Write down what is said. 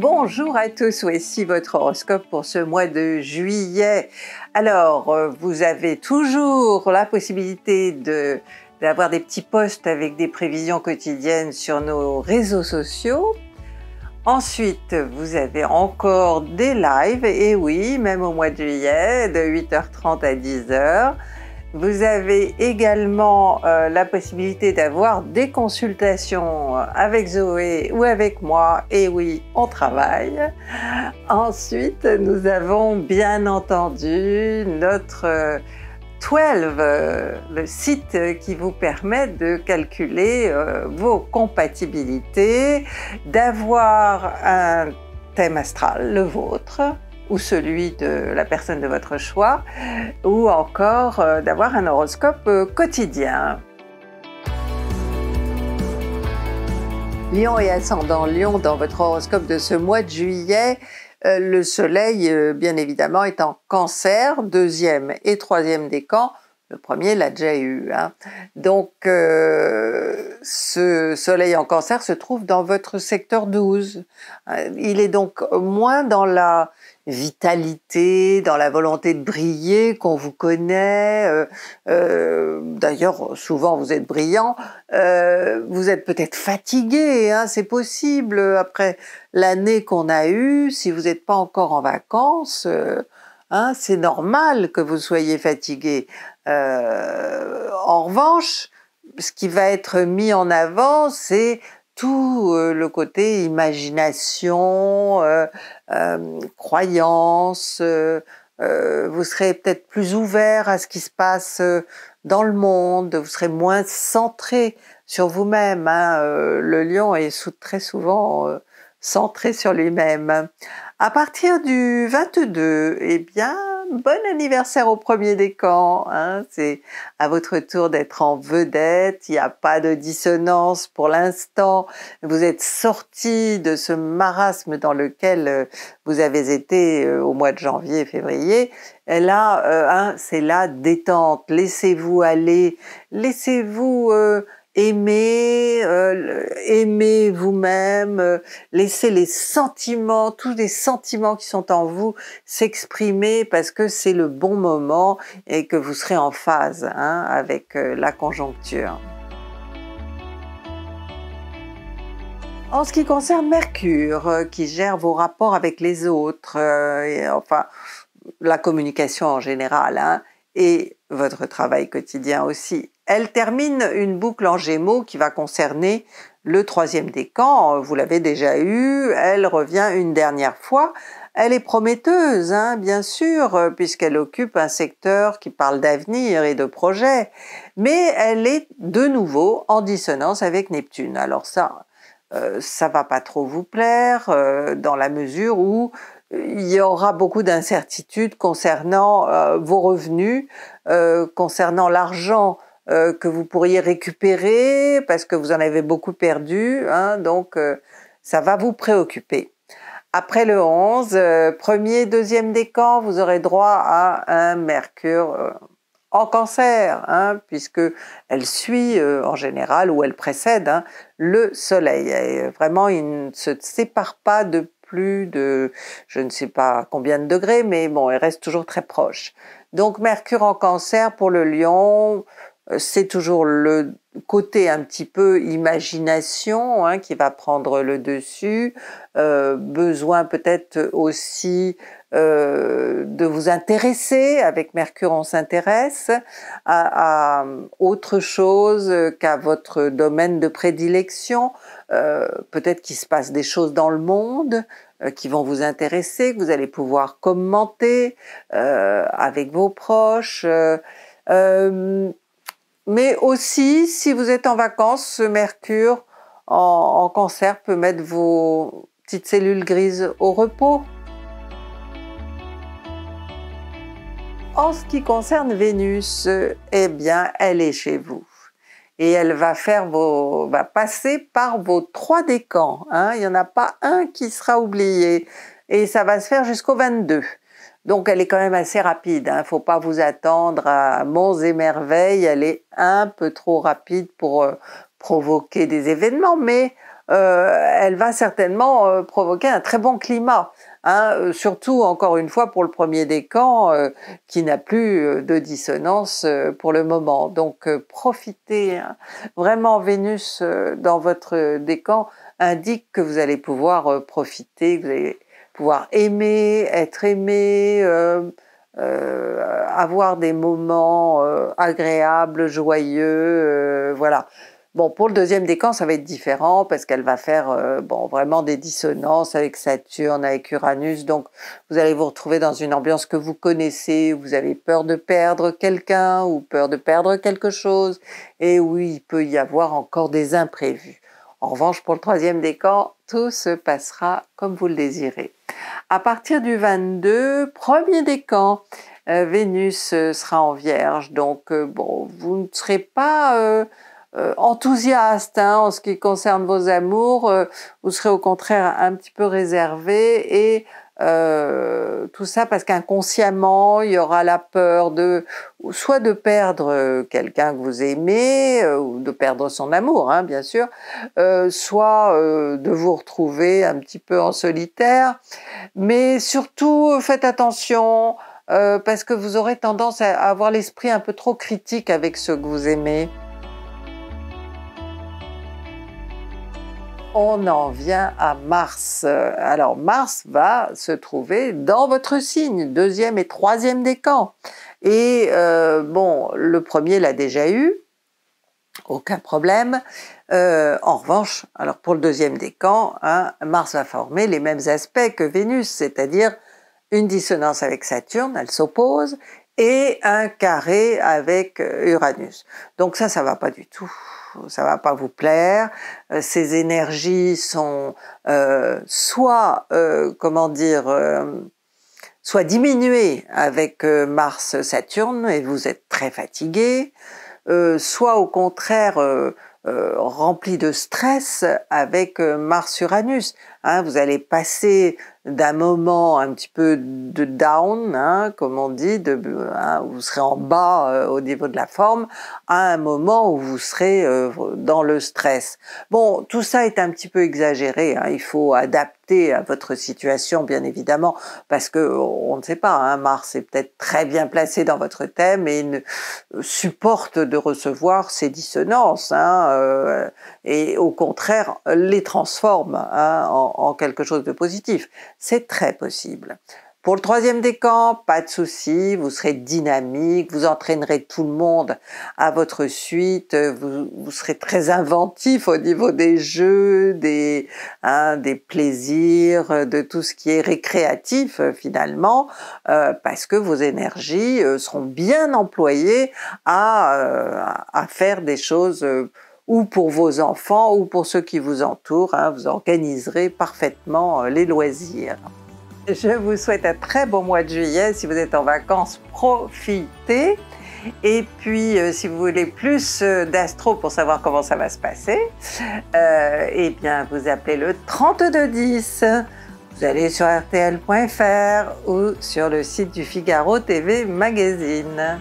Bonjour à tous, voici votre horoscope pour ce mois de juillet. Alors, euh, vous avez toujours la possibilité de d'avoir des petits posts avec des prévisions quotidiennes sur nos réseaux sociaux. Ensuite, vous avez encore des lives, et oui, même au mois de juillet, de 8h30 à 10h. Vous avez également euh, la possibilité d'avoir des consultations euh, avec Zoé ou avec moi. Et oui, on travaille. Ensuite, nous avons bien entendu notre 12, euh, le site qui vous permet de calculer vos compatibilités, d'avoir un thème astral, le vôtre, ou celui de la personne de votre choix, ou encore euh, d'avoir un horoscope euh, quotidien. Lion et ascendant Lion dans votre horoscope de ce mois de juillet, euh, le soleil bien évidemment est en cancer, deuxième et troisième décan, le premier l'a déjà eu. Hein. Donc, euh, ce soleil en cancer se trouve dans votre secteur 12. Euh, il est donc moins dans la vitalité, dans la volonté de briller qu'on vous connaît. Euh, d'ailleurs, souvent vous êtes brillant. vous êtes peut-être fatigué, hein, c'est possible. Après l'année qu'on a eue, si vous n'êtes pas encore en vacances, Hein, c'est normal que vous soyez fatigué. Euh, en revanche, ce qui va être mis en avant, c'est tout euh, le côté imagination, euh, croyance. vous serez peut-être plus ouvert à ce qui se passe dans le monde. Vous serez moins centré sur vous-même. Hein, le lion est très souvent centré sur lui-même. À partir du 22, eh bien, bon anniversaire au premier décan. Hein, C'est à votre tour d'être en vedette. Il n'y a pas de dissonance pour l'instant. Vous êtes sorti de ce marasme dans lequel euh, vous avez été euh, au mois de janvier, février. Et là, euh, hein, c'est la détente. Laissez-vous aller. Laissez-vous aimez, euh, aimez vous-même, euh, laissez les sentiments, tous les sentiments qui sont en vous s'exprimer parce que c'est le bon moment et que vous serez en phase hein, avec euh, la conjoncture. En ce qui concerne Mercure, qui gère vos rapports avec les autres, enfin la communication en général, hein, et votre travail quotidien aussi, elle termine une boucle en gémeaux qui va concerner le troisième décan, vous l'avez déjà eu, elle revient une dernière fois. Elle est prometteuse, hein, bien sûr, puisqu'elle occupe un secteur qui parle d'avenir et de projet, mais elle est de nouveau en dissonance avec Neptune. Alors ça, euh, ça va pas trop vous plaire, euh, dans la mesure où euh, il y aura beaucoup d'incertitudes concernant vos revenus, concernant l'argent euh, que vous pourriez récupérer parce que vous en avez beaucoup perdu. Hein, donc, euh, ça va vous préoccuper. Après le 11, euh, premier, deuxième décan, vous aurez droit à un Mercure en cancer, hein, puisque elle suit en général ou elle précède hein, le Soleil. vraiment, il ne se sépare pas de plus de, je ne sais pas combien de degrés, mais bon, elle reste toujours très proche. Donc Mercure en cancer pour le lion, euh, c'est toujours le côté un petit peu imagination hein, qui va prendre le dessus, euh, besoin peut-être aussi euh, de vous intéresser, avec Mercure on s'intéresse à, autre chose qu'à votre domaine de prédilection, peut-être qu'il se passe des choses dans le monde, qui vont vous intéresser, que vous allez pouvoir commenter avec vos proches. Mais aussi, si vous êtes en vacances, ce mercure en, cancer peut mettre vos petites cellules grises au repos. En ce qui concerne Vénus, eh bien, elle est chez vous. Et elle va, faire vos, va passer par vos trois décans. Hein. Il n'y en a pas un qui sera oublié. Et ça va se faire jusqu'au 22. Donc elle est quand même assez rapide, ne hein. faut pas vous attendre à monts et merveilles, elle est un peu trop rapide pour euh, provoquer des événements, mais euh, elle va certainement euh, provoquer un très bon climat. Hein. surtout encore une fois pour le premier décan qui n'a plus de dissonance pour le moment. Donc profitez hein. vraiment Vénus dans votre décan indique que vous allez pouvoir profiter, vous allez aimer, être aimé, euh, euh, avoir des moments euh, agréables, joyeux, voilà. Bon, pour le deuxième décan, ça va être différent parce qu'elle va faire bon, vraiment des dissonances avec Saturne, avec Uranus. Donc, vous allez vous retrouver dans une ambiance que vous connaissez, vous avez peur de perdre quelqu'un ou peur de perdre quelque chose et oui, il peut y avoir encore des imprévus. En revanche, pour le troisième décan, tout se passera comme vous le désirez. À partir du 22, premier décan, euh, Vénus euh, sera en Vierge, donc euh, bon, vous ne serez pas enthousiaste hein, en ce qui concerne vos amours, vous serez au contraire un petit peu réservé et euh, tout ça parce qu'inconsciemment, il y aura la peur de soit de perdre euh, quelqu'un que vous aimez, euh, ou de perdre son amour, hein, bien sûr, soit de vous retrouver un petit peu en solitaire. Mais surtout, faites attention parce que vous aurez tendance à avoir l'esprit un peu trop critique avec ceux que vous aimez. on en vient à Mars. Euh, alors Mars va se trouver dans votre signe, deuxième et troisième décan. Et euh, bon, le premier l'a déjà eu, aucun problème. Euh, en revanche, alors pour le deuxième décan, camps, hein, Mars va former les mêmes aspects que Vénus, c'est-à-dire une dissonance avec Saturne, elle s'oppose, et un carré avec Uranus. Donc ça, ça va pas du tout ça va pas vous plaire. Euh, ces énergies sont euh, soit, euh, comment dire, soit diminuées avec Mars-Saturne et vous êtes très fatigué, soit au contraire rempli de stress avec Mars-Uranus. Hein, vous allez passer d'un moment un petit peu de down, hein, comme on dit, de, hein, vous serez en bas euh, au niveau de la forme, à un moment où vous serez euh, dans le stress. Bon, tout ça est un petit peu exagéré, hein. il faut adapter à votre situation, bien évidemment, parce que on ne sait pas, hein, Mars est peut-être très bien placé dans votre thème et ne euh, supporte de recevoir ces dissonances, hein, euh, et au contraire les transforme hein, en quelque chose de positif. C'est très possible. Pour le troisième décan, pas de souci, vous serez dynamique, vous entraînerez tout le monde à votre suite, vous, serez très inventif au niveau des jeux, hein, des, plaisirs, de tout ce qui est récréatif finalement, euh, parce que vos énergies euh, seront bien employées à, euh, faire des choses ou pour vos enfants ou pour ceux qui vous entourent, hein, vous organiserez parfaitement les loisirs. Je vous souhaite un très bon mois de juillet. Si vous êtes en vacances, profitez. Et puis, euh, si vous voulez plus euh, d'astro pour savoir comment ça va se passer, euh, eh bien, vous appelez le 3210. Vous allez sur rtl.fr ou sur le site du Figaro TV Magazine.